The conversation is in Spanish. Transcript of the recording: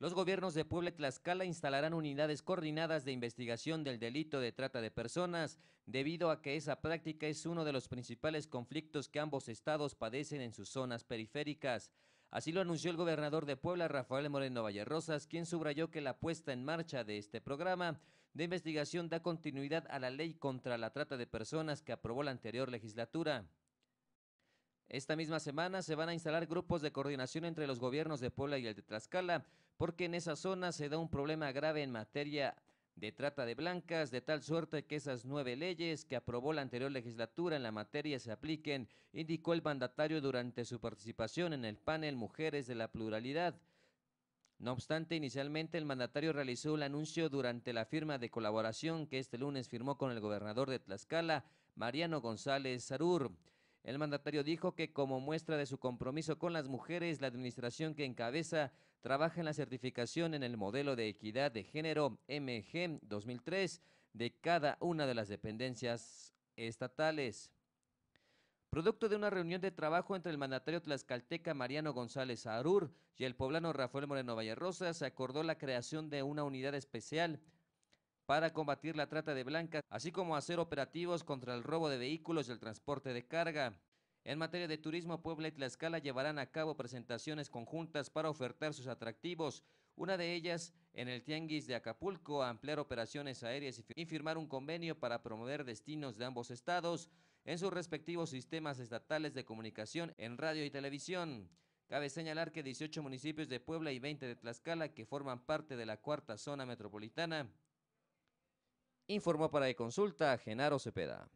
Los gobiernos de Puebla y Tlaxcala instalarán unidades coordinadas de investigación del delito de trata de personas, debido a que esa práctica es uno de los principales conflictos que ambos estados padecen en sus zonas periféricas. Así lo anunció el gobernador de Puebla, Rafael Moreno Valle Rosas, quien subrayó que la puesta en marcha de este programa de investigación da continuidad a la ley contra la trata de personas que aprobó la anterior legislatura. Esta misma semana se van a instalar grupos de coordinación entre los gobiernos de Puebla y el de Tlaxcala, porque en esa zona se da un problema grave en materia de trata de blancas, de tal suerte que esas nueve leyes que aprobó la anterior legislatura en la materia se apliquen, indicó el mandatario durante su participación en el panel Mujeres de la Pluralidad. No obstante, inicialmente el mandatario realizó el anuncio durante la firma de colaboración que este lunes firmó con el gobernador de Tlaxcala, Mariano González Sarur. El mandatario dijo que como muestra de su compromiso con las mujeres, la administración que encabeza trabaja en la certificación en el modelo de equidad de género MG 2003 de cada una de las dependencias estatales. Producto de una reunión de trabajo entre el mandatario tlaxcalteca Mariano González Arur y el poblano Rafael Moreno Vallarrosa, se acordó la creación de una unidad especial para combatir la trata de blancas, así como hacer operativos contra el robo de vehículos y el transporte de carga. En materia de turismo, Puebla y Tlaxcala llevarán a cabo presentaciones conjuntas para ofertar sus atractivos, una de ellas en el Tianguis de Acapulco, ampliar operaciones aéreas y firmar un convenio para promover destinos de ambos estados en sus respectivos sistemas estatales de comunicación en radio y televisión. Cabe señalar que 18 municipios de Puebla y 20 de Tlaxcala, que forman parte de la cuarta zona metropolitana, Informó para E-Consulta, Genaro Cepeda.